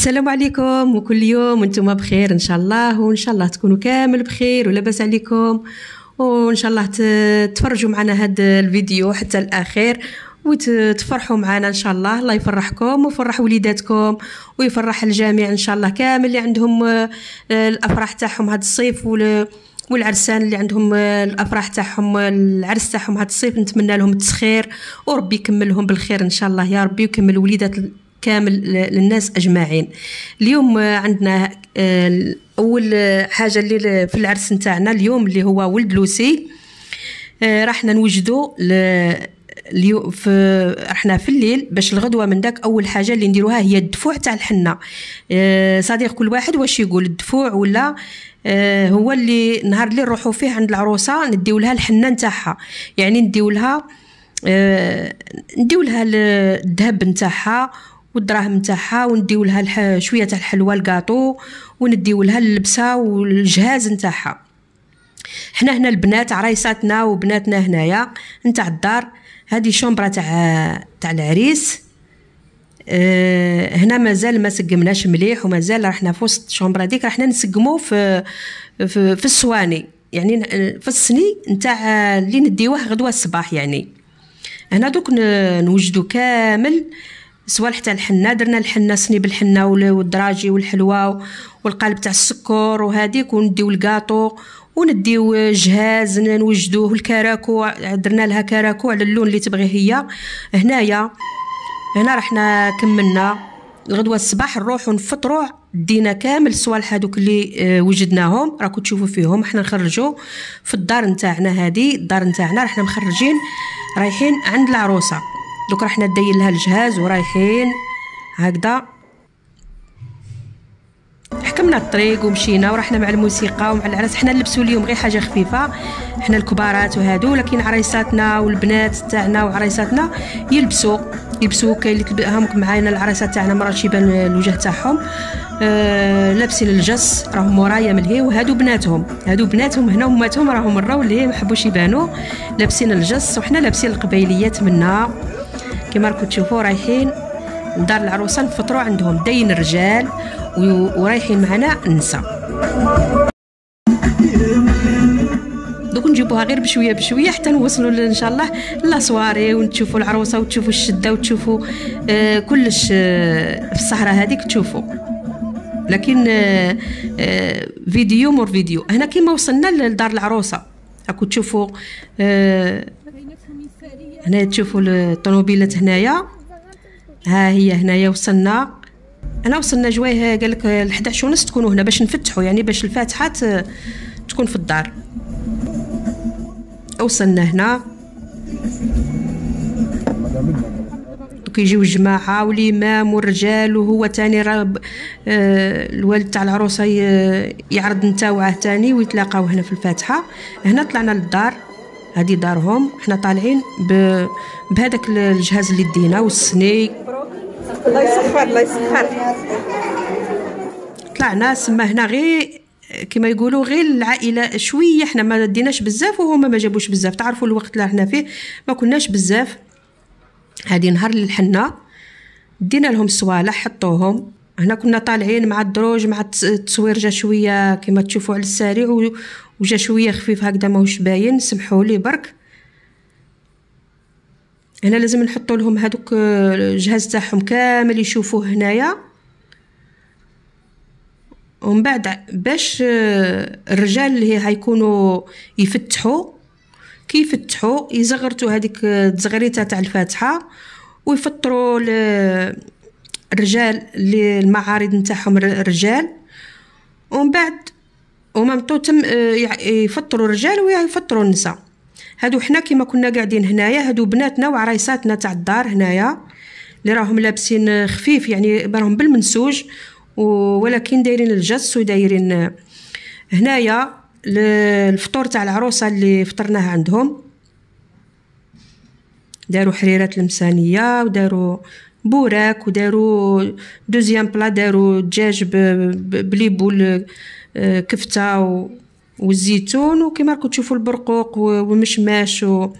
السلام عليكم وكل يوم وانتم بخير ان شاء الله وان شاء الله تكونوا كامل بخير ولاباس عليكم وان شاء الله تفرجوا معنا هذا الفيديو حتى الاخير وتفرحوا معنا ان شاء الله الله يفرحكم ويفرح وليداتكم ويفرح الجميع ان شاء الله كامل اللي عندهم آه، الافراح تاعهم هذا الصيف ولا والعرسان اللي عندهم آه، الافراح تاعهم العرس تاعهم هذا الصيف نتمنى لهم التسخير وربي يكملهم بالخير ان شاء الله يا ربي ويكمل وليدات كامل للناس اجمعين اليوم آه، عندنا آه، اول حاجه اللي في العرس نتاعنا اليوم اللي هو ولد لوسي آه، راحنا نوجدو اليوم في رحنا في الليل باش الغدوه من داك اول حاجه اللي نديروها هي الدفوع تاع الحنه صديق كل واحد واش يقول الدفوع ولا هو اللي نهار اللي نروحو فيه عند العروسه نديو لها الحنه نتاعها يعني نديو لها نديو لها الذهب نتاعها والدراهم نتاعها ونديو لها شويه تاع الحلوى الكاطو ونديو لها اللبسه والجهاز نتاعها حنا هنا البنات عرايساتنا وبناتنا هنايا نتاع الدار هذه شومبرا تاع تاع العريس أه هنا مازال ما سقمناش مليح ومازال رحنا في وسط الشومبرا ديك رحنا نسقمو في في, في السواني يعني في الصني نتاع اللي نديوه غدوه الصباح يعني هنا دوك نوجدو كامل سواء حتى الحنه درنا الحنه سني بالحنه والدراجي والحلوى والقالب تاع السكر وهذيك ونديو الكاطو ونديو جهاز نوجدوه الكراكو درنا لها كراكو على اللون اللي تبغي هي هنايا هنا رحنا كملنا الغدوة الصباح نروحو نفطرو دينا كامل الصوالح هادوك اللي آه، وجدناهم راكو تشوفوا فيهم احنا نخرجو في الدار نتاعنا هادي الدار نتاعنا رحنا مخرجين رايحين عند العروسه دوك راه حنا داير لها الجهاز ورايحين هكذا حكمنا الطريق ومشينا ورحنا مع الموسيقى ومع العرس حنا لبسوا اليوم غير حاجه خفيفه حنا الكبارات وهادو ولكن عريساتنا والبنات تاعنا وعريساتنا يلبسوا يلبسوا كاين اللي تلبسهم معانا العريسات تاعنا مرات يبان الوجه تاعهم آه لابسين الجس راهم ورايا من هي وهادو بناتهم هادو بناتهم هنا وماتهم راهم راو اللي ما حبوش يبانوا لابسين الجس وحنا لابسين القبيليات منا كما راكم تشوفوا رايحين دار العروسه نفطروا عندهم داين الرجال ورايحين معنا النساء دوك نجيبوها غير بشويه بشويه حتى نوصلوا ان شاء الله لاسواري ونشوفوا العروسه وتشوفوا الشده وتشوفوا آه كلش آه في الصحراء هذيك تشوفوا لكن آه آه فيديو مور فيديو هنا كيما وصلنا لدار العروسه راكم تشوفوا آه هنا تشوفوا الطوموبيلات هنايا ها هي هنايا وصلنا انا وصلنا جوايه قال لك ل 11 ونص تكونوا هنا باش نفتحوا يعني باش الفاتحات تكون في الدار وصلنا هنا كيجيو الجماعه والامام والرجال وهو تاني راه آه، الوالد تاع العروسه يعرض نتاوعه تاني ويتلاقاو هنا في الفاتحه هنا طلعنا للدار هذه دارهم حنا طالعين بهذاك الجهاز اللي دينا والسني الله يسخر الله يسخر طلعنا سما هنا غير كما يقولوا غير العائله شويه حنا ما ديناش بزاف وهما ما جابوش بزاف تعرفوا الوقت اللي حنا فيه ما كناش بزاف هذه نهار اللي حنا دينا لهم الصوالح حطوهم هنا كنا طالعين مع الدروج مع التصوير جا شويه كما تشوفوا على السريع وجا شويه خفيف هكذا ماهوش باين سمحوا لي برك هنا لازم نحطوا لهم هذوك الجهاز تاعهم كامل يشوفوه هنايا ومن بعد باش الرجال اللي هيكونوا يفتحوا كي يفتحوا يزغرتوا هذيك التزغريته تاع الفاتحه ويفطروا الرجال اللي المعارض نتاعهم رجال ومن بعد هما تم آه، يفطروا الرجال ويفطروا النساء هادو حنا كيما كنا قاعدين هنايا هادو بناتنا وعرايساتنا تاع الدار هنايا اللي راهم لابسين خفيف يعني راهم بالمنسوج ولكن دايرين الجس ودايرين آه، هنايا الفطور تاع العروسه اللي فطرناه عندهم داروا حريرات المسانيه وداروا بوراك وداروا دوزيام بلا داروا دجاج بلي بول كفته والزيتون وكما راكم تشوفوا البرقوق ومشماش و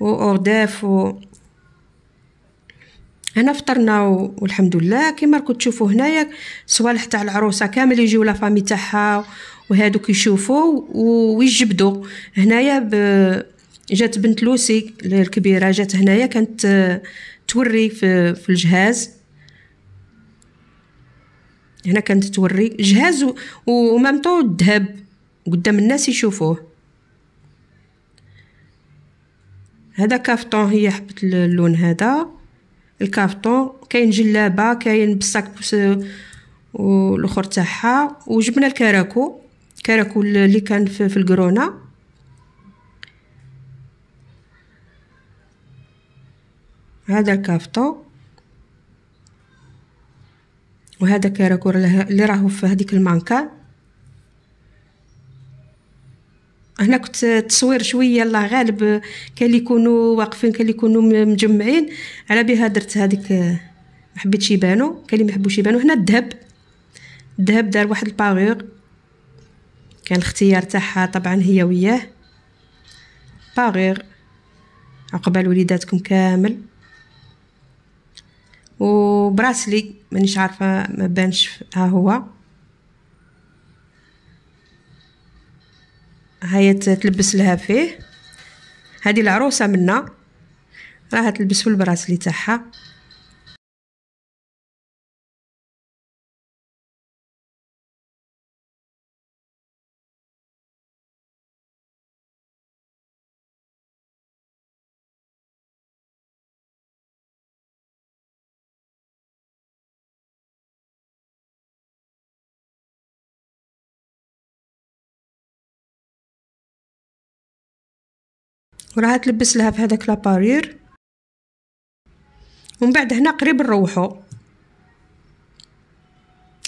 وارداف و هنا فطرنا والحمد لله كما راكم تشوفوا هنايا صوالح تاع العروسه كامل يجيو لا فامي تاعها وهادوك يشوفوا ويجبدوا هنايا ب... جات بنت لوسي الكبيره جات هنايا كانت آه، توري في, في الجهاز هنا كانت توري جهاز ومامطو الذهب قدام الناس يشوفوه هذا كافطون هي حبت اللون هذا الكافطون كاين جلابه كاين بساك والاخر تاعها وجبنا الكراكو كراكو اللي كان في, في الكرونه هذا الكافتو وهذا كاراكور اللي راهو في هذيك المانكا هنا كنت التصوير شويه الله غالب كان يكونوا واقفين كان يكونوا مجمعين على بها درت هذيك ما حبيتش يبانو كان ما يحبوش يبانو هنا الذهب الذهب دار واحد الباغور كان الاختيار تاعها طبعا هي وياه باغور عقبال وليداتكم كامل وبراسلي مانيش عارفه ما بانش ها هو هيا تلبس لها فيه هذه العروسه منا راها تلبس في البراسلي تاعها وراها تلبس لها في هذاك لابارير ومن بعد هنا قريب نروحو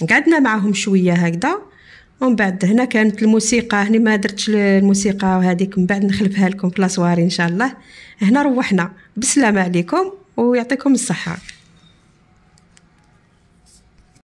قعدنا معهم شويه هكذا ومن بعد هنا كانت الموسيقى هنا ما درتش الموسيقى وهذيك من بعد نخلفها لكم في لاسواري ان شاء الله هنا روحنا بالسلامه عليكم ويعطيكم الصحه